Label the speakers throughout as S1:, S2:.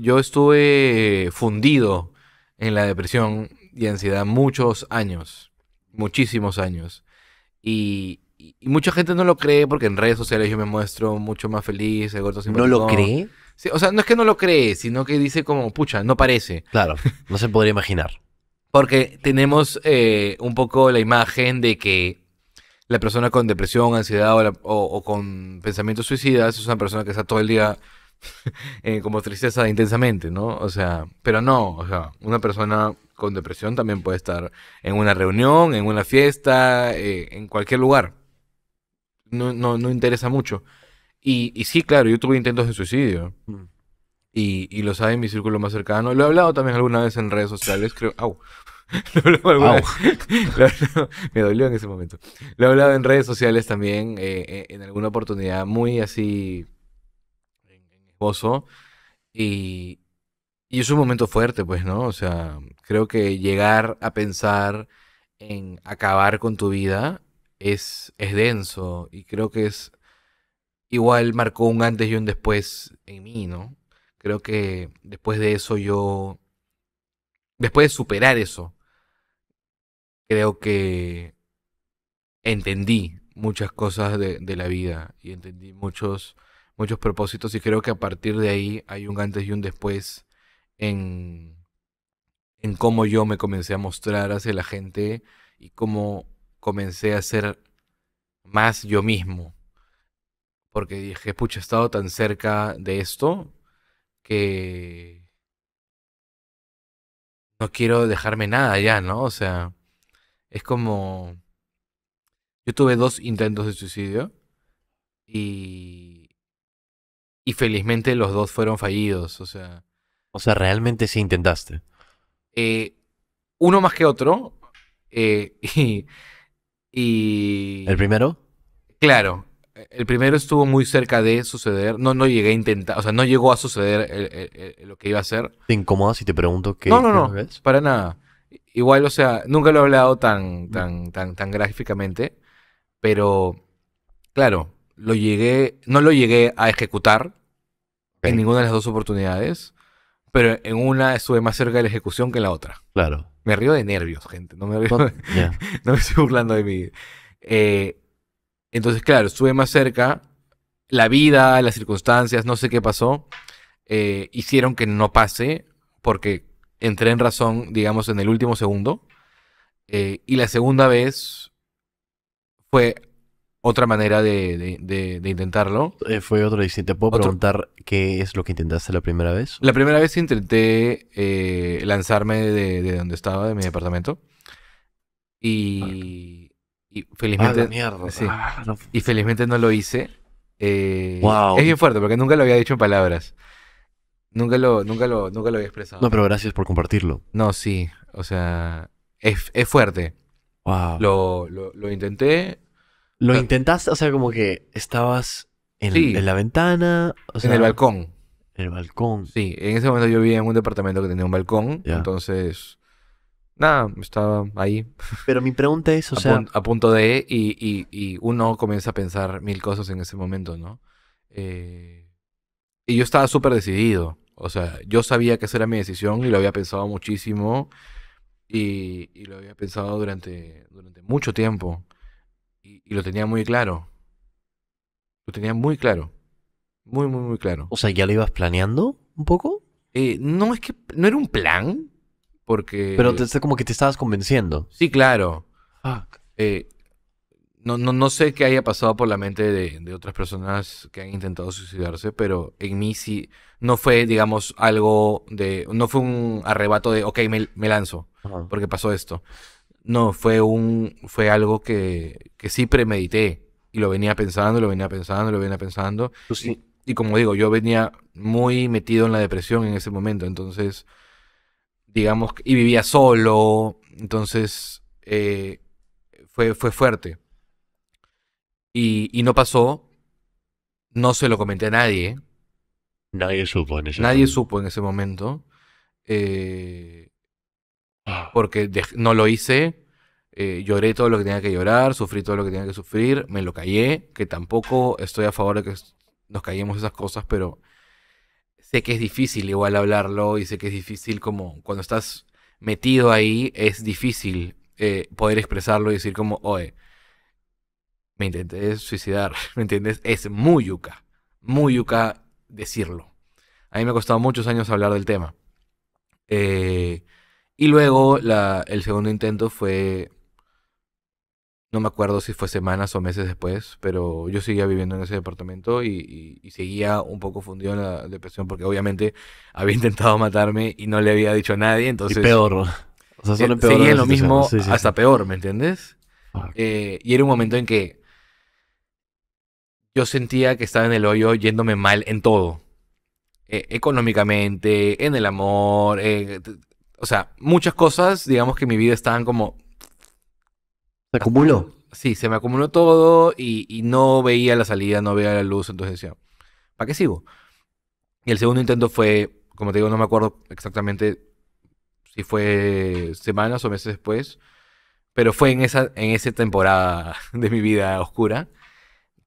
S1: Yo estuve fundido en la depresión y ansiedad muchos años, muchísimos años. Y, mucha gente no lo cree porque en redes sociales yo me muestro mucho más feliz. ¿No lo cree? o sea, no es que no lo cree, sino que dice como, pucha, no parece. Claro, no se podría imaginar. Porque tenemos eh, un poco la imagen de que la persona con depresión, ansiedad o con pensamientos suicidas es una persona que está todo el día Eh, como tristeza intensamente, ¿no? O sea, pero no, o sea, una persona con depresión también puede estar en una reunión, en una fiesta, eh, en cualquier lugar. No, no, no interesa mucho. Y, y, sí, claro, yo tuve intentos de suicidio. Mm. Y, y, lo sabe mi círculo más cercano. Lo he hablado también alguna vez en redes sociales, creo. ¡Au! lo hablado me dolió en ese momento. Lo he hablado en redes sociales también, eh, en alguna oportunidad muy así esposo. Y, y es un momento fuerte, pues, ¿no? O sea, creo que llegar a pensar en acabar con tu vida es, es denso y creo que es igual marcó un antes y un después en mí, ¿no? Creo que después de eso yo, después de superar eso, creo que entendí muchas cosas de la vida y entendí muchos muchos propósitos y creo que a partir de ahí hay un antes y un después en, en cómo yo me comencé a mostrar hacia la gente y cómo comencé a ser más yo mismo. Porque dije, pucha, he estado tan cerca de esto que no quiero dejarme nada ya, ¿no? O sea, es como... Yo tuve dos intentos de suicidio y y felizmente los dos fueron fallidos, o sea... O sea, realmente sí intentaste. Eh, uno más que otro. Eh, y, ¿El primero? Claro. El primero estuvo muy cerca de suceder. No, no llegué a intentar. O sea, no llegó a suceder lo que iba a hacer. ¿Te incomodas si te pregunto qué? No, no, no. Para nada. Igual, o sea, nunca lo he hablado tan, tan, tan, tan gráficamente. Pero, claro, lo llegué. No lo llegué a ejecutar. En ninguna de las dos oportunidades. Pero en una estuve más cerca de la ejecución que en la otra. Claro. Me río de nervios, gente. No me De... no me estoy burlando de mí. Eh, entonces, claro, estuve más cerca. La vida, las circunstancias, no sé qué pasó, eh, hicieron que no pase porque entré en razón, digamos, en el último segundo. Eh, y la segunda vez fue otra manera de, de, intentarlo. Eh, fue otro distinto. ¿Te puedo preguntar qué es lo que intentaste la primera vez? La primera vez intenté eh, lanzarme de, donde estaba, de mi departamento. Y, y felizmente. Ah, mierda. Ah, no. Y felizmente no lo hice. wow. Eh, es bien fuerte porque nunca lo había dicho en palabras. Nunca lo, nunca lo, nunca lo había expresado. No, pero gracias por compartirlo. No, sí. O sea, es, es fuerte. Wow. Lo, lo, lo intenté, lo intentaste, o sea, como que estabas en, la ventana. O en el balcón. En el balcón. Sí, en ese momento yo vivía en un departamento que tenía un balcón. Entonces, nada, estaba ahí. Pero mi pregunta es, o sea... a punto de, y, uno comienza a pensar mil cosas en ese momento, ¿no? Eh, y yo estaba súper decidido. O sea, yo sabía que esa era mi decisión y lo había pensado muchísimo. Y, lo había pensado durante, durante mucho tiempo y, lo tenía muy claro. Lo tenía muy claro. Muy, muy, muy claro. O sea, ¿ya lo ibas planeando un poco? Eh, no, es que no era un plan, porque... Pero te, como que te estabas convenciendo. Sí, claro. Eh, no, no, sé qué haya pasado por la mente de, otras personas que han intentado suicidarse, pero en mí sí, no fue, digamos, algo de, no fue un arrebato de, ok, me, lanzo, porque pasó esto. No, fue un fue algo que, sí premedité y lo venía pensando, lo venía pensando, lo venía pensando. Y, como digo, yo venía muy metido en la depresión en ese momento, entonces digamos y vivía solo, entonces eh, fue fue fuerte. Y, no pasó, no se lo comenté a nadie. Nadie supo en ese Nadie supo en ese momento. Eh, Ah. Porque no lo hice, eh, lloré todo lo que tenía que llorar, sufrí todo lo que tenía que sufrir, me lo callé, que tampoco estoy a favor de que nos callemos esas cosas, pero sé que es difícil igual hablarlo y sé que es difícil como cuando estás metido ahí, es difícil eh, poder expresarlo y decir como, oye, me intenté suicidar, ¿me entiendes? Es muy yuca, muy yuca decirlo. A mí me ha costado muchos años hablar del tema. Eh, y luego el segundo intento fue, no me acuerdo si fue semanas o meses después, pero yo seguía viviendo en ese departamento y, seguía un poco fundido en la depresión porque obviamente había intentado matarme y no le había dicho a nadie, entonces... Y peor, o sea, solo eh, Seguía lo mismo hasta peor, ¿me entiendes? Eh, y era un momento en que yo sentía que estaba en el hoyo yéndome mal en todo. Eh, económicamente, en el amor, eh, o sea, muchas cosas, digamos que en mi vida estaban como... Se acumuló. Sí, se me acumuló todo y, no veía la salida, no veía la luz, entonces decía, ¿para qué sigo? Y el segundo intento fue, como te digo, no me acuerdo exactamente si fue semanas o meses después, pero fue en esa, en esa temporada de mi vida oscura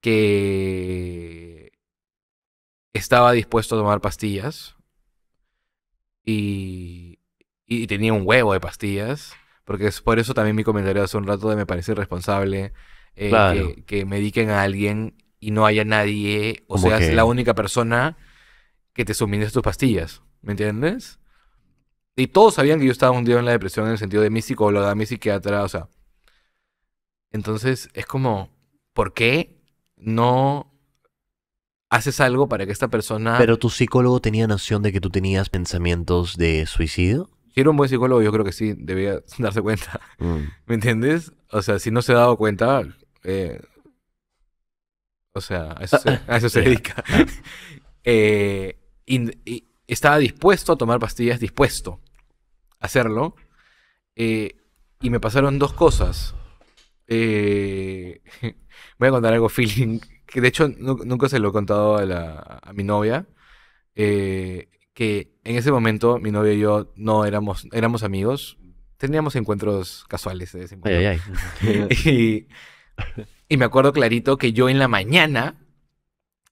S1: que estaba dispuesto a tomar pastillas y y tenía un huevo de pastillas, porque es por eso también mi comentario hace un rato de me parece irresponsable eh, que, me dediquen a alguien y no haya nadie, o sea, la única persona que te suministra tus pastillas, ¿me entiendes? Y todos sabían que yo estaba un día en la depresión en el sentido de mi psicóloga, mi psiquiatra, o sea. Entonces es como, ¿por qué no haces algo para que esta persona... Pero tu psicólogo tenía noción de que tú tenías pensamientos de suicidio? un buen psicólogo, yo creo que sí, debía darse cuenta. Mm. ¿Me entiendes? O sea, si no se ha dado cuenta, eh, o sea, a eso se, dedica. Eh, y, estaba dispuesto a tomar pastillas, dispuesto a hacerlo. Eh, y me pasaron dos cosas. voy a contar algo feeling, que de hecho nunca se lo he contado a, a mi novia. Eh, que en ese momento mi novia y yo no éramos, éramos amigos, teníamos encuentros casuales de y, me acuerdo clarito que yo en la mañana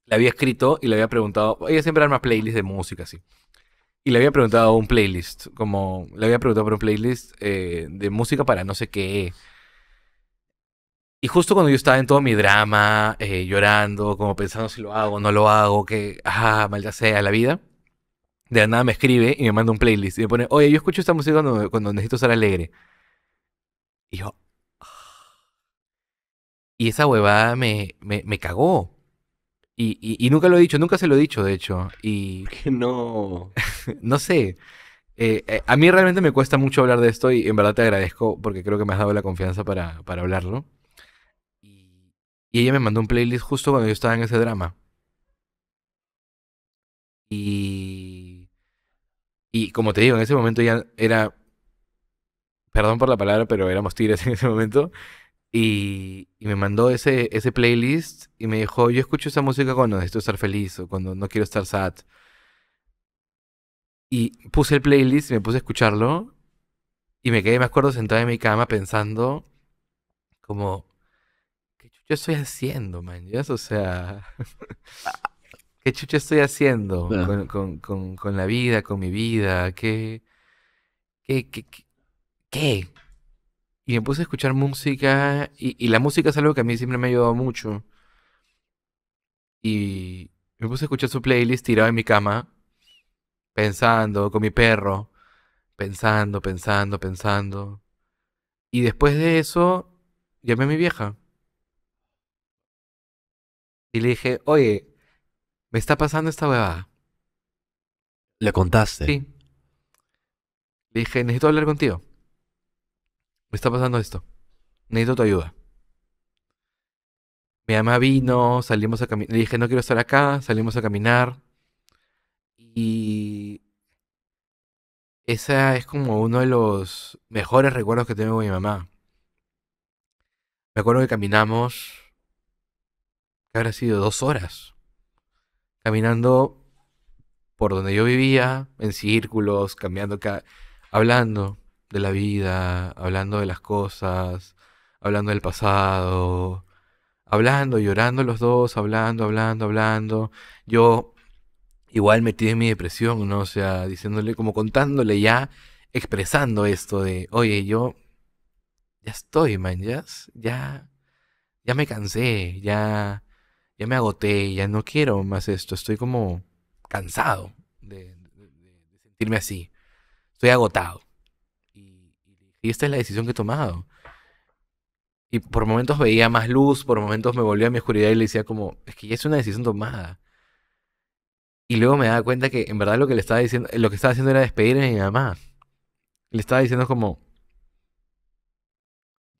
S1: le había escrito y le había preguntado, ella siempre arma playlists de música, así. Y le había preguntado un playlist, como le había preguntado por un playlist eh, de música para no sé qué. Y justo cuando yo estaba en todo mi drama, eh, llorando, como pensando si lo hago, o no lo hago, que, ah, ya sea la vida, de nada me escribe y me manda un playlist. Y me pone, oye, yo escucho esta música cuando, cuando necesito estar alegre. Y yo. Ah". Y esa huevada me, me, me cagó. Y, nunca lo he dicho, nunca se lo he dicho, de hecho. Y. Que no. no sé. Eh, eh, a mí realmente me cuesta mucho hablar de esto y en verdad te agradezco porque creo que me has dado la confianza para, para hablarlo. Y, y ella me mandó un playlist justo cuando yo estaba en ese drama. Y y como te digo, en ese momento ya era, perdón por la palabra, pero éramos tigres en ese momento. Y, y, me mandó ese, ese playlist y me dijo, yo escucho esa música cuando necesito estar feliz o cuando no quiero estar sad. Y puse el playlist, y me puse a escucharlo y me quedé, me acuerdo, sentado en mi cama pensando como, ¿qué yo estoy haciendo, man? O sea... Ah, ¿Qué chucha estoy haciendo ah. con, la vida, con mi vida? ¿Qué qué, ¿Qué? Y me puse a escuchar música y, y la música es algo que a mí siempre me ha ayudado mucho. Y me puse a escuchar su playlist tirado en mi cama, pensando, con mi perro, pensando, pensando, pensando. Y después de eso, llamé a mi vieja. Y le dije, oye, me está pasando esta huevada. ¿Le contaste? Sí. Le dije, necesito hablar contigo. Me está pasando esto. Necesito tu ayuda. Mi mamá vino, salimos a caminar. Le dije, no quiero estar acá, salimos a caminar. Y esa es como uno de los mejores recuerdos que tengo con mi mamá. Me acuerdo que caminamos, que habrá sido dos horas caminando por donde yo vivía, en círculos, cambiando, hablando de la vida, hablando de las cosas, hablando del pasado, hablando, llorando los dos, hablando, hablando, hablando. Yo igual metí en mi depresión, ¿no? O sea, diciéndole, como contándole ya, expresando esto de, oye, yo ya estoy, man, ya, ya me cansé, ya, ya me agoté, ya no quiero más esto, estoy como cansado de, sentirme así, estoy agotado. Y, esta es la decisión que he tomado. Y por momentos veía más luz, por momentos me volvía a mi oscuridad y le decía como, es que ya es una decisión tomada. Y luego me daba cuenta que en verdad lo que le estaba diciendo, lo que estaba haciendo era despedirme a mi mamá. Le estaba diciendo como,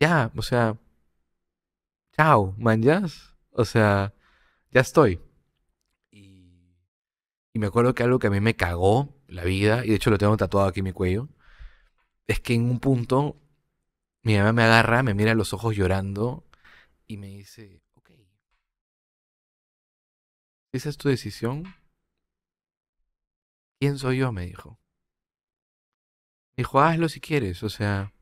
S1: ya, o sea, chao, manjas. O sea, ya estoy. Y, me acuerdo que algo que a mí me cagó la vida, y de hecho lo tengo tatuado aquí en mi cuello, es que en un punto mi mamá me agarra, me mira a los ojos llorando y me dice, ok, esa es tu decisión, ¿quién soy yo? me dijo. Me dijo, hazlo si quieres, o sea,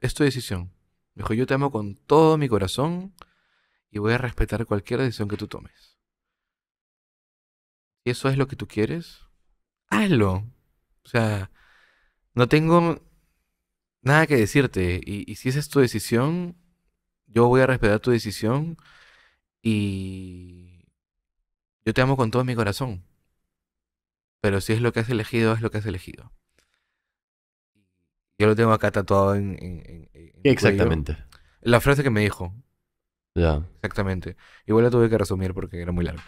S1: es tu decisión. Me dijo, yo te amo con todo mi corazón y voy a respetar cualquier decisión que tú tomes. Si eso es lo que tú quieres, hazlo. O sea, no tengo nada que decirte. Y, si esa es tu decisión, yo voy a respetar tu decisión y yo te amo con todo mi corazón. Pero si es lo que has elegido, es lo que has elegido. Yo lo tengo acá tatuado en... Exactamente. La frase que me dijo, Exactamente. Igual la tuve que resumir porque era muy larga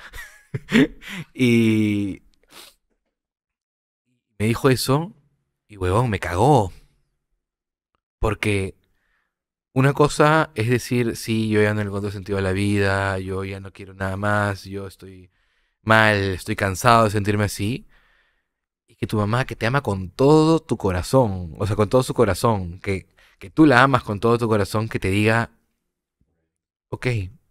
S1: y me dijo eso y huevón, me cagó. Porque una cosa es decir, sí, yo ya no tengo sentido a la vida, yo ya no quiero nada más, yo estoy mal, estoy cansado de sentirme así. Y que tu mamá, que te ama con todo tu corazón, o sea, con todo su corazón, que, que tú la amas con todo tu corazón, que te diga, Okay